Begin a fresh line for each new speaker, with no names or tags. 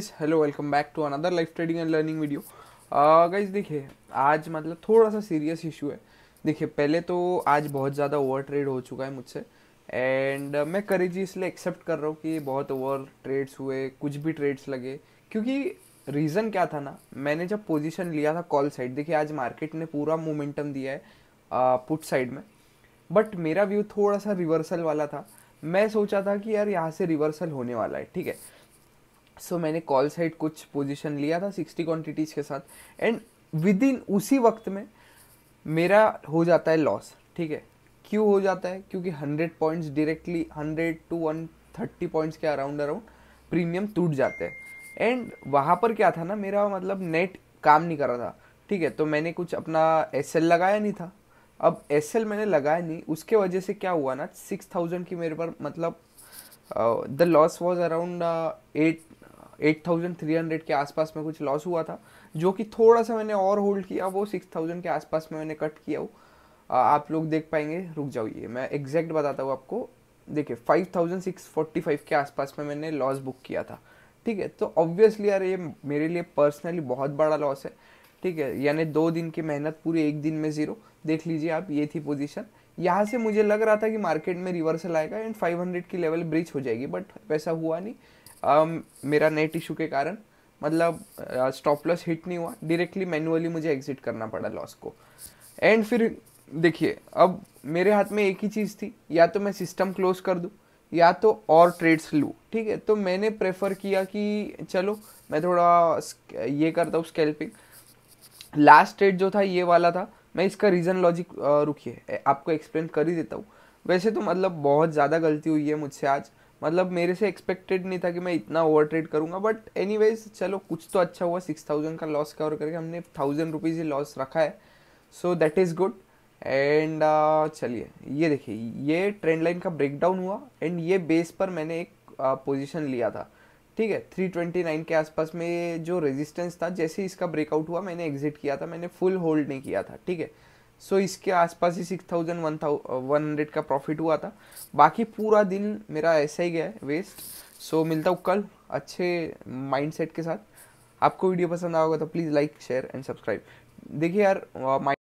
guys hello welcome back to another life trading and learning video guys देखिए आज मतलब थोड़ा सा सीरियस इशू है देखिए पहले तो आज बहुत ज़्यादा ओवर ट्रेड हो चुका है मुझसे एंड uh, मैं जी इसलिए एक्सेप्ट कर रहा हूँ कि बहुत ओवर ट्रेड्स हुए कुछ भी ट्रेड्स लगे क्योंकि रीज़न क्या था ना मैंने जब पोजीशन लिया था कॉल साइड देखिए आज मार्केट ने पूरा मोमेंटम दिया है पुट uh, साइड में बट मेरा व्यू थोड़ा सा रिवर्सल वाला था मैं सोचा था कि यार यहाँ से रिवर्सल होने वाला है ठीक है सो so, मैंने कॉल साइड कुछ पोजीशन लिया था सिक्सटी क्वांटिटीज़ के साथ एंड विद इन उसी वक्त में मेरा हो जाता है लॉस ठीक है क्यों हो जाता है क्योंकि hundred points directly hundred to one thirty points के अराउंड अराउंड प्रीमियम टूट जाते हैं एंड वहाँ पर क्या था ना मेरा मतलब नेट काम नहीं कर रहा था ठीक है तो मैंने कुछ अपना एस लगाया नहीं था अब एस मैंने लगाया नहीं उसके वजह से क्या हुआ ना सिक्स थाउजेंड की मेरे पर मतलब the loss was around eight 8,300 के आसपास में कुछ लॉस हुआ था जो कि थोड़ा सा मैंने और होल्ड किया वो 6,000 के आसपास में मैंने कट किया वो आप लोग देख पाएंगे रुक जाओ ये मैं एग्जैक्ट बताता हूँ आपको देखिए 5,645 के आसपास में मैंने लॉस बुक किया था ठीक है तो ऑब्वियसली यार ये मेरे लिए पर्सनली बहुत बड़ा लॉस है ठीक है यानी दो दिन की मेहनत पूरी एक दिन में ज़ीरो देख लीजिए आप ये थी पोजीशन यहाँ से मुझे लग रहा था कि मार्केट में रिवर्सल आएगा एंड 500 की लेवल ब्रिज हो जाएगी बट वैसा हुआ नहीं um, मेरा नेट इशू के कारण मतलब स्टॉप लॉस हिट नहीं हुआ डायरेक्टली मैनुअली मुझे एग्जिट करना पड़ा लॉस को एंड फिर देखिए अब मेरे हाथ में एक ही चीज़ थी या तो मैं सिस्टम क्लोज कर दूँ या तो और ट्रेड्स लूँ ठीक है तो मैंने प्रेफर किया कि चलो मैं थोड़ा ये करता हूँ स्केल्पिंग लास्ट ट्रेड जो था ये वाला था मैं इसका रीज़न लॉजिक रुकिए आपको एक्सप्लेन कर ही देता हूँ वैसे तो मतलब बहुत ज़्यादा गलती हुई है मुझसे आज मतलब मेरे से एक्सपेक्टेड नहीं था कि मैं इतना ओवर ट्रेड करूँगा बट एनी चलो कुछ तो अच्छा हुआ सिक्स थाउजेंड का लॉस कवर करके हमने थाउजेंड रुपीज़ ही लॉस रखा है so that is good and चलिए ये देखिए ये ट्रेंड लाइन का ब्रेकडाउन हुआ एंड ये बेस पर मैंने एक पोजिशन uh, लिया था ठीक है 329 के आसपास में जो रेजिस्टेंस था जैसे इसका ब्रेकआउट हुआ मैंने एग्जिट किया था मैंने फुल होल्ड नहीं किया था ठीक है सो so, इसके आसपास ही सिक्स थाउजेंड वन थाउ वन हंड्रेड का प्रॉफिट हुआ था बाकी पूरा दिन मेरा ऐसा ही गया है वेस्ट सो so, मिलता हूँ कल अच्छे सेट के साथ आपको वीडियो पसंद आएगा तो please like share and subscribe देखिए यार uh,